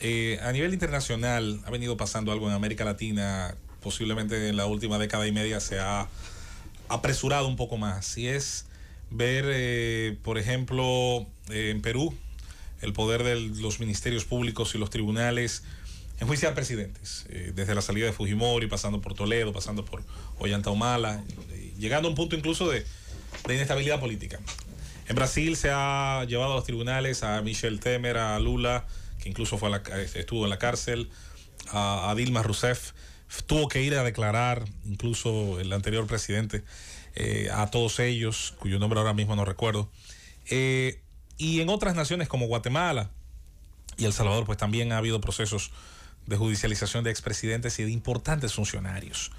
Eh, a nivel internacional ha venido pasando algo en América Latina, posiblemente en la última década y media se ha apresurado un poco más. Y es ver, eh, por ejemplo, eh, en Perú, el poder de los ministerios públicos y los tribunales en juicio a presidentes, desde la salida de Fujimori, pasando por Toledo, pasando por Ollanta Humala, llegando a un punto incluso de, inestabilidad política. En Brasil se ha llevado a los tribunales a Michel Temer, a Lula, que incluso fue este, estuvo en la cárcel, a, Dilma Rousseff. Tuvo que ir a declarar, incluso el anterior presidente, eh, a todos ellos, cuyo nombre ahora mismo no recuerdo. Eh, y en otras naciones como Guatemala y El Salvador, pues también ha habido procesos de judicialización de expresidentes y de importantes funcionarios.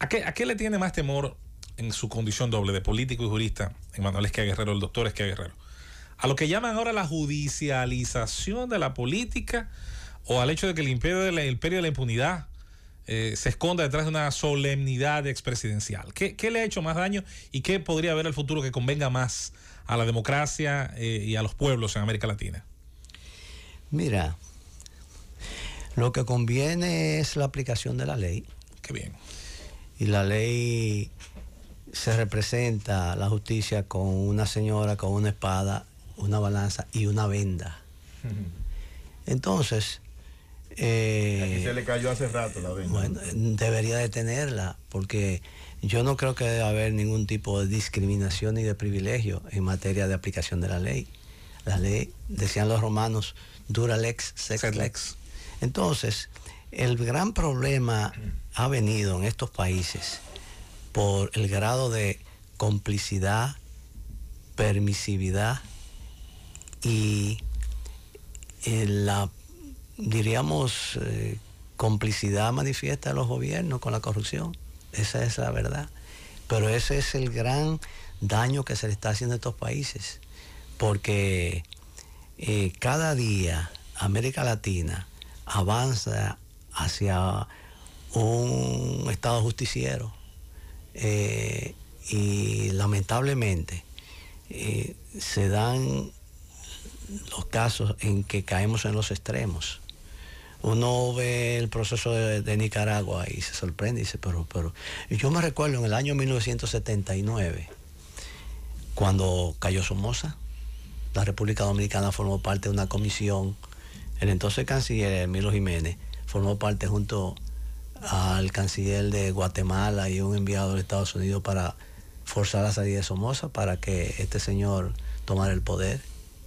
¿A qué le tiene más temor en su condición doble de político y jurista, Emanuel Esquia Guerrero, el doctor Esquia Guerrero, a lo que llaman ahora la judicialización de la política o al hecho de que el imperio de la, impunidad eh, se esconda detrás de una solemnidad expresidencial. ¿Qué, le ha hecho más daño y qué podría haber el futuro que convenga más a la democracia eh, y a los pueblos en América Latina? Mira, lo que conviene es la aplicación de la ley. Qué bien. Y la ley se representa la justicia con una señora, con una espada, una balanza y una venda. Entonces... Eh, Aquí se le cayó hace rato la venda. Bueno, debería detenerla porque yo no creo que debe haber ningún tipo de discriminación ni de privilegio en materia de aplicación de la ley. La ley, decían los romanos, dura lex, sex lex. Entonces, el gran problema ha venido en estos países por el grado de complicidad, permisividad y eh, la, diríamos, eh, complicidad manifiesta de los gobiernos con la corrupción. Esa es la verdad. Pero ese es el gran daño que se le está haciendo a estos países. Porque eh, cada día América Latina avanza hacia un estado justiciero, eh, y lamentablemente eh, se dan los casos en que caemos en los extremos. Uno ve el proceso de, Nicaragua y se sorprende y dice, pero, pero yo me recuerdo en el año 1979, cuando cayó Somoza, la República Dominicana formó parte de una comisión, el entonces canciller Emilio Jiménez formó parte junto al canciller de Guatemala y un enviado de Estados Unidos para forzar la salida de Somoza para que este señor tomara el poder.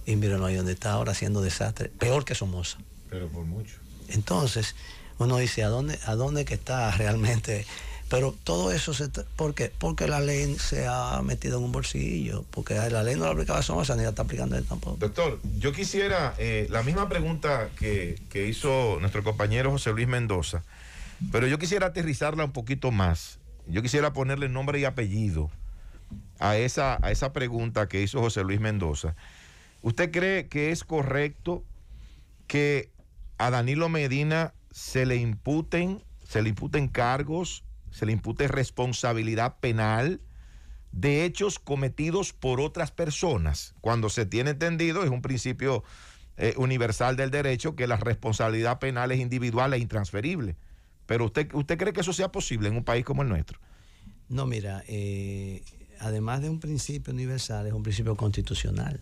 Y miren ahí donde está ahora haciendo desastre, peor que Somoza. Pero por mucho. Entonces, uno dice, ¿a dónde, a dónde que está realmente? Pero todo eso, se ¿por qué? Porque la ley se ha metido en un bolsillo, porque la ley no la aplicaba Somoza ni la está aplicando él tampoco. Doctor, yo quisiera eh, la misma pregunta que, que hizo nuestro compañero José Luis Mendoza. Pero yo quisiera aterrizarla un poquito más. Yo quisiera ponerle nombre y apellido a esa, a esa pregunta que hizo José Luis Mendoza. ¿Usted cree que es correcto que a Danilo Medina se le imputen, se le imputen cargos, se le impute responsabilidad penal de hechos cometidos por otras personas? Cuando se tiene entendido, es un principio eh, universal del derecho, que la responsabilidad penal es individual e intransferible. Pero usted, ¿usted cree que eso sea posible en un país como el nuestro? No, mira, eh, además de un principio universal, es un principio constitucional.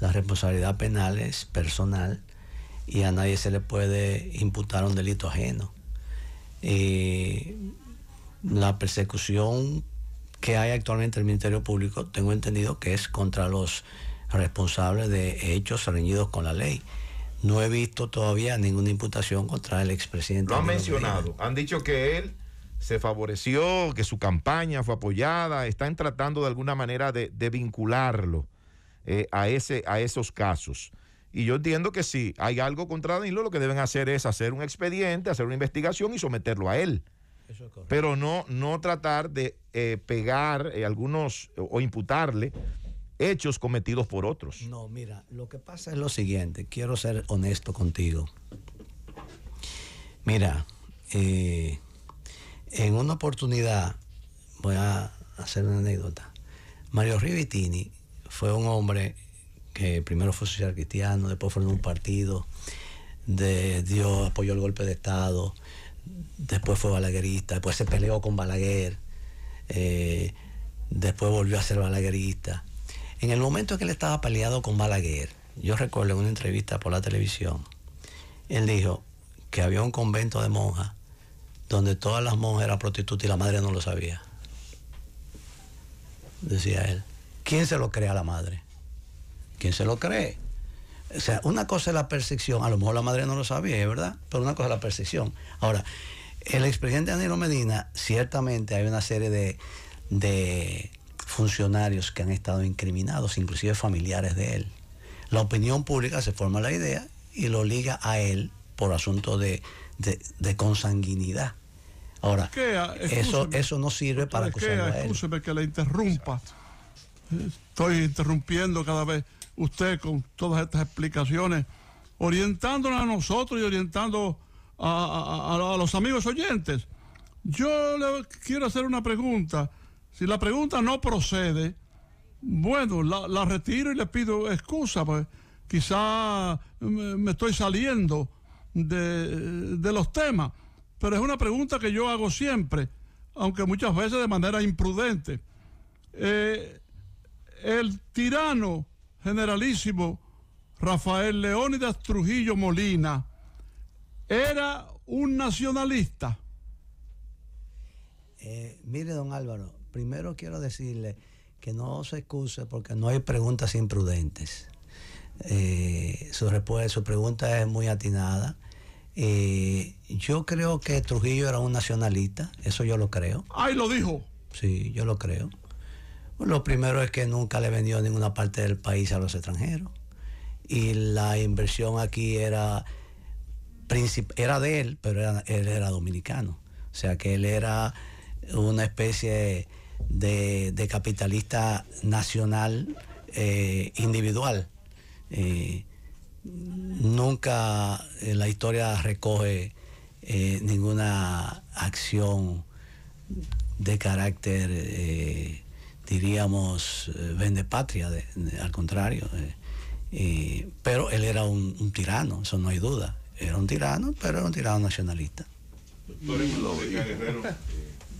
La responsabilidad penal es personal y a nadie se le puede imputar un delito ajeno. Eh, la persecución que hay actualmente en el Ministerio Público, tengo entendido que es contra los responsables de hechos reñidos con la ley. No he visto todavía ninguna imputación contra el expresidente. Lo han mencionado. Han dicho que él se favoreció, que su campaña fue apoyada. Están tratando de alguna manera de, vincularlo eh, a, ese, a esos casos. Y yo entiendo que si hay algo contra Danilo, lo que deben hacer es hacer un expediente, hacer una investigación y someterlo a él. Pero no, no tratar de eh, pegar eh, algunos o imputarle hechos cometidos por otros. No, mira, lo que pasa es lo siguiente, quiero ser honesto contigo. Mira, eh, en una oportunidad, voy a hacer una anécdota, Mario Rivitini fue un hombre que primero fue social cristiano, después fue en un partido, de, Dios, apoyó el golpe de Estado, después fue balaguerista, después se peleó con Balaguer, eh, después volvió a ser balaguerista en el momento en que él estaba peleado con Balaguer, yo recuerdo en una entrevista por la televisión, él dijo que había un convento de monjas donde todas las monjas eran prostitutas y la madre no lo sabía. Decía él. ¿Quién se lo cree a la madre? ¿Quién se lo cree? O sea, una cosa es la percepción, a lo mejor la madre no lo sabía, ¿verdad? Pero una cosa es la percepción. Ahora, el expresidente Danilo Medina, ciertamente hay una serie de, de funcionarios que han estado incriminados, inclusive familiares de él. La opinión pública se forma la idea y lo liga a él por asunto de, consanguinidad. Ahora, ah, eso, eso no sirve para acusarlo a él. que le interrumpa. Estoy interrumpiendo cada vez usted con todas estas explicaciones, orientándonos a nosotros y orientando a, a los amigos oyentes. Yo le quiero hacer una pregunta si la pregunta no procede, bueno, la, retiro y le pido excusa, pues quizá me, estoy saliendo de, los temas, pero es una pregunta que yo hago siempre, aunque muchas veces de manera imprudente. Eh, el tirano generalísimo Rafael Leónidas Trujillo Molina era un nacionalista. Eh, mire, don Álvaro, primero quiero decirle que no se excuse porque no hay preguntas imprudentes. Eh, su su, su pregunta es muy atinada. Eh, yo creo que Trujillo era un nacionalista, eso yo lo creo. ¡Ay, lo dijo! Sí, yo lo creo. Lo primero es que nunca le vendió ninguna parte del país a los extranjeros. Y la inversión aquí era, era de él, pero él era dominicano. O sea que él era una especie de, capitalista nacional eh, individual. Eh, nunca la historia recoge eh, ninguna acción de carácter, diríamos, vende patria, al contrario. pero él era un, tirano, eso no hay duda. Era un tirano, pero era un tirano nacionalista. Doctor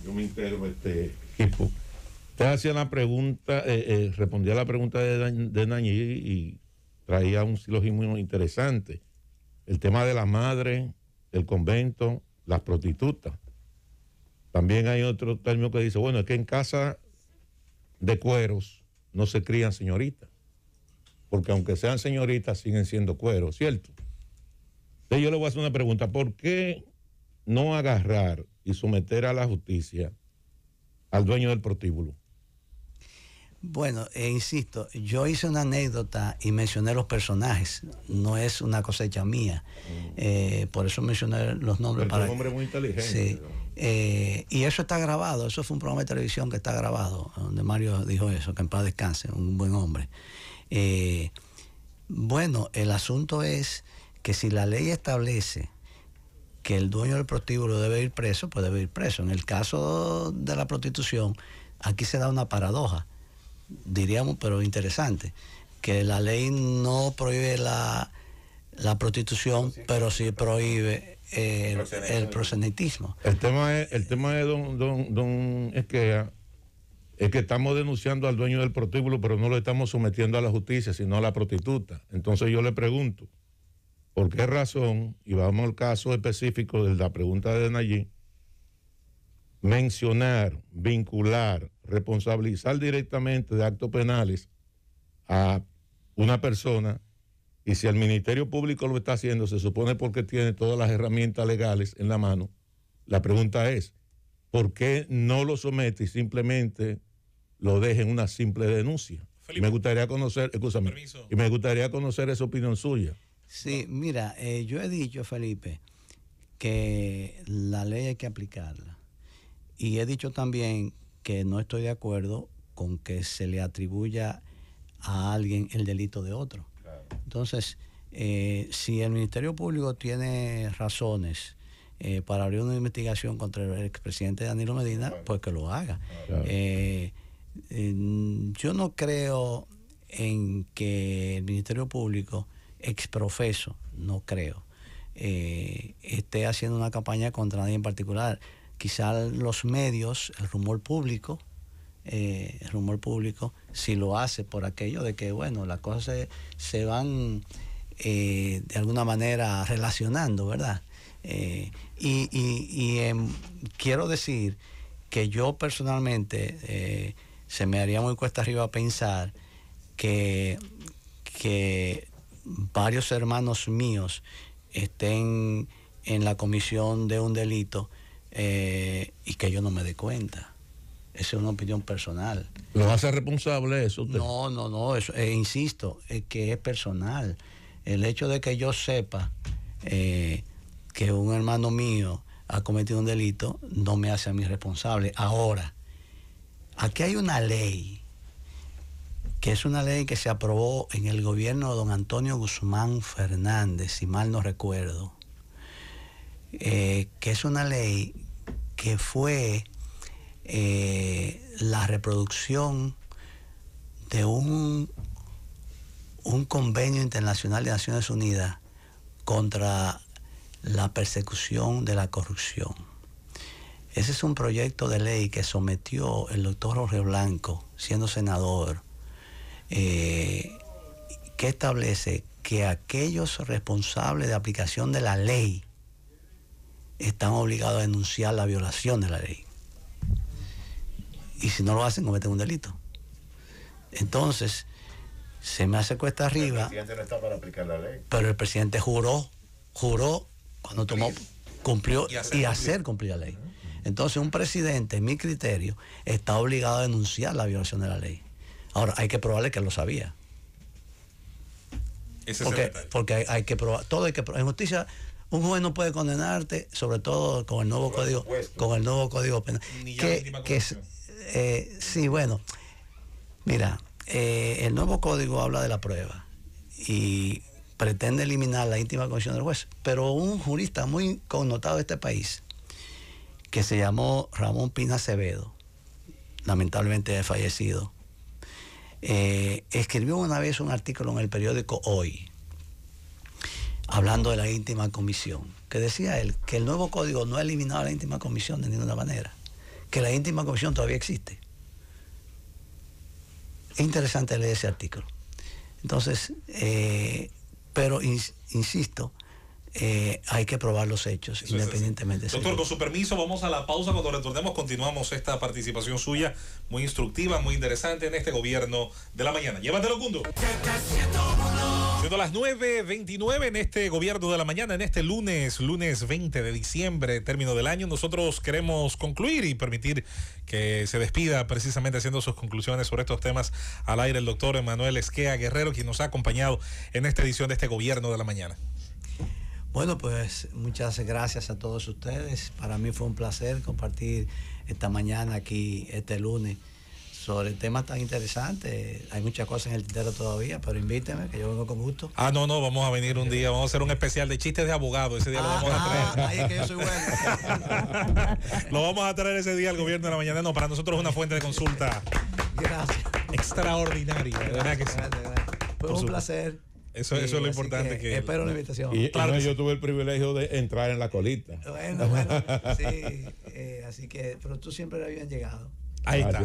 yo me entero, este, Usted hacía la pregunta, eh, eh, respondía a la pregunta de, de Nañi y traía un silogismo interesante. El tema de la madre, el convento, las prostitutas. También hay otro término que dice, bueno, es que en casa de cueros no se crían señoritas, porque aunque sean señoritas siguen siendo cueros, ¿cierto? Entonces yo le voy a hacer una pregunta, ¿por qué no agarrar y someter a la justicia al dueño del portíbulo. Bueno, e insisto, yo hice una anécdota y mencioné los personajes, no es una cosecha mía, mm. eh, por eso mencioné los nombres. para... un hombre muy inteligente. Sí. Eh, y eso está grabado, eso fue un programa de televisión que está grabado, donde Mario dijo eso, que en paz descanse, un buen hombre. bueno, el asunto es que si la ley establece que el dueño del prostíbulo debe ir preso, pues debe ir preso. En el caso de la prostitución, aquí se da una paradoja, diríamos, pero interesante, que la ley no prohíbe la, prostitución, pero sí prohíbe eh, el, prosenitismo. El tema es, el tema es que estamos denunciando al dueño del prostíbulo, pero no lo estamos sometiendo a la justicia, sino a la prostituta. Entonces yo le pregunto, ¿Por qué razón? Y vamos al caso específico de la pregunta de Nayí, Mencionar, vincular, responsabilizar directamente de actos penales a una persona y si el Ministerio Público lo está haciendo, se supone porque tiene todas las herramientas legales en la mano. La pregunta es, ¿por qué no lo somete y simplemente lo deja en una simple denuncia? me gustaría conocer, y me gustaría conocer esa opinión suya. Sí, mira, eh, yo he dicho, Felipe, que la ley hay que aplicarla. Y he dicho también que no estoy de acuerdo con que se le atribuya a alguien el delito de otro. Entonces, eh, si el Ministerio Público tiene razones eh, para abrir una investigación contra el expresidente Danilo Medina, pues que lo haga. yo no creo en que el Ministerio Público exprofeso, no creo, eh, esté haciendo una campaña contra nadie en particular. Quizá los medios, el rumor público, eh, el rumor público, si lo hace por aquello de que, bueno, las cosas se, se van eh, de alguna manera relacionando, ¿verdad? y, quiero decir que yo personalmente se me haría muy cuesta arriba pensar que, que varios hermanos míos estén en la comisión de un delito eh, y que yo no me dé cuenta. Esa es una opinión personal. ¿Lo hace responsable eso? No, no, no, eso, eh, insisto, es que es personal. El hecho de que yo sepa eh, que un hermano mío ha cometido un delito no me hace a mí responsable. Ahora, aquí hay una ley que es una ley que se aprobó en el gobierno de don Antonio Guzmán Fernández, si mal no recuerdo, eh, que es una ley que fue eh, la reproducción de un, un convenio internacional de Naciones Unidas contra la persecución de la corrupción. Ese es un proyecto de ley que sometió el doctor Jorge Blanco, siendo senador, eh, que establece que aquellos responsables de aplicación de la ley están obligados a denunciar la violación de la ley. Y si no lo hacen, cometen un delito. Entonces, se me hace cuesta arriba. El presidente no está para aplicar la ley. Pero el presidente juró, juró cuando tomó, cumplió y hacer cumplir. la ley. Entonces, un presidente, en mi criterio, está obligado a denunciar la violación de la ley. Ahora, hay que probarle que lo sabía. Ese porque, es el porque hay, que probar, todo hay que probar. En justicia, un juez no puede condenarte, sobre todo con el nuevo código, con el nuevo código penal. Que, eh, sí, bueno, mira, eh, el nuevo código habla de la prueba y pretende eliminar la íntima condición del juez. Pero un jurista muy connotado de este país, que se llamó Ramón Pina Acevedo, lamentablemente fallecido, eh, escribió una vez un artículo en el periódico Hoy, hablando de la íntima comisión, que decía él que el nuevo código no ha eliminado la íntima comisión de ninguna manera, que la íntima comisión todavía existe. Es interesante leer ese artículo. Entonces, eh, pero insisto, eh, hay que probar los hechos, independientemente. Doctor, con su permiso, vamos a la pausa. Cuando retornemos, continuamos esta participación suya, muy instructiva, muy interesante en este gobierno de la mañana. Llévatelo, Cundo. Siendo las 9.29 en este gobierno de la mañana, en este lunes, lunes 20 de diciembre, término del año, nosotros queremos concluir y permitir que se despida precisamente haciendo sus conclusiones sobre estos temas al aire el doctor Emanuel Esquea Guerrero, quien nos ha acompañado en esta edición de este gobierno de la mañana. Bueno, pues muchas gracias a todos ustedes. Para mí fue un placer compartir esta mañana aquí, este lunes, sobre temas tan interesantes. Hay muchas cosas en el tintero todavía, pero invíteme, que yo vengo con gusto. Ah, no, no, vamos a venir un día, vamos a hacer un especial de chistes de abogado. Ese día lo vamos a ah, traer. Ah, es que yo soy bueno. lo vamos a traer ese día al gobierno de la mañana. No, para nosotros es una fuente de consulta. Gracias. Extraordinaria, de verdad que sí. Fue un placer. Eso, eso es lo importante que, Espero la invitación. Y, claro yo tuve el privilegio de entrar en la colita. Bueno, bueno, sí. Eh, así que, pero tú siempre habían llegado. Ahí está.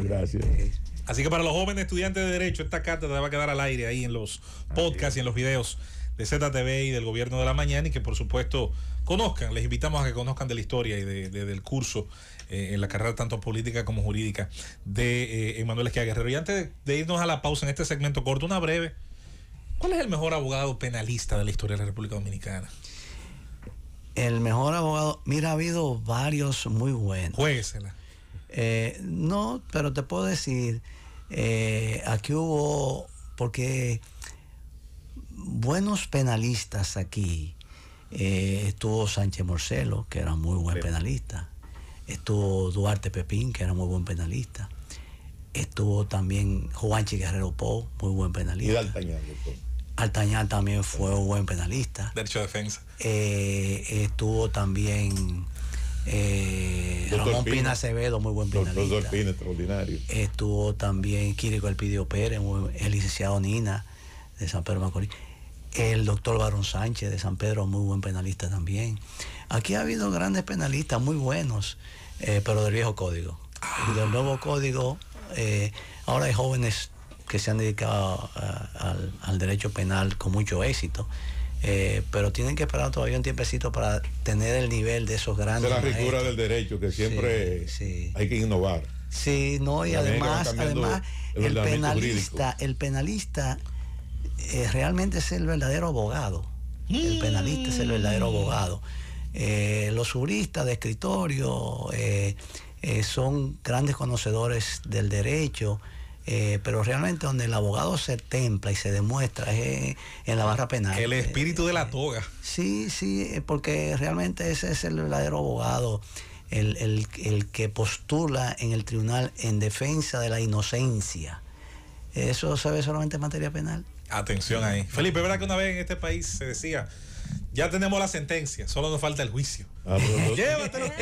así que para los jóvenes estudiantes de Derecho, esta carta te va a quedar al aire ahí en los podcasts y en los videos de ZTV y del Gobierno de la Mañana y que por supuesto conozcan, les invitamos a que conozcan de la historia y de, del curso eh, en la carrera tanto política como jurídica de eh, Emanuel Esquia Guerrero. Y antes de irnos a la pausa en este segmento corto, una breve ¿Cuál es el mejor abogado penalista de la historia de la República Dominicana? El mejor abogado, mira, ha habido varios muy buenos. Jueguesela. Eh, no, pero te puedo decir, eh, aquí hubo, porque buenos penalistas aquí, eh, estuvo Sánchez Morcelo, que era muy buen penalista, estuvo Duarte Pepín, que era muy buen penalista, estuvo también Juanchi Guerrero po muy buen penalista. Y Altañal también fue un buen penalista. Derecho de defensa. Eh, estuvo también eh, Ramón Pina, Acevedo, muy buen penalista. Doctor Pina, extraordinario. Estuvo también Quirico Elpidio Pérez, el licenciado Nina de San Pedro Macorís. El doctor Barón Sánchez de San Pedro, muy buen penalista también. Aquí ha habido grandes penalistas, muy buenos, eh, pero del viejo código. Y del nuevo código, eh, ahora hay jóvenes que se han dedicado eh, al, derecho penal con mucho éxito. Eh, pero tienen que esperar todavía un tiempecito para tener el nivel de esos grandes. ...de la rigura del derecho, que siempre hay que innovar. Sí, no, y además, el, penalista, el penalista eh, realmente es el verdadero abogado. El penalista es el verdadero mm. abogado. los juristas de escritorio son grandes conocedores del derecho. Eh, pero realmente donde el abogado se templa y se demuestra es en la barra penal. El espíritu eh, de la eh, toga. Sí, sí, porque realmente ese es el verdadero abogado, el, que postula en el tribunal en defensa de la inocencia. Eso se ve solamente en materia penal. Atención ahí. Felipe, ¿verdad que una vez en este país se decía, ya tenemos la sentencia, solo nos falta el juicio? Llévatelo.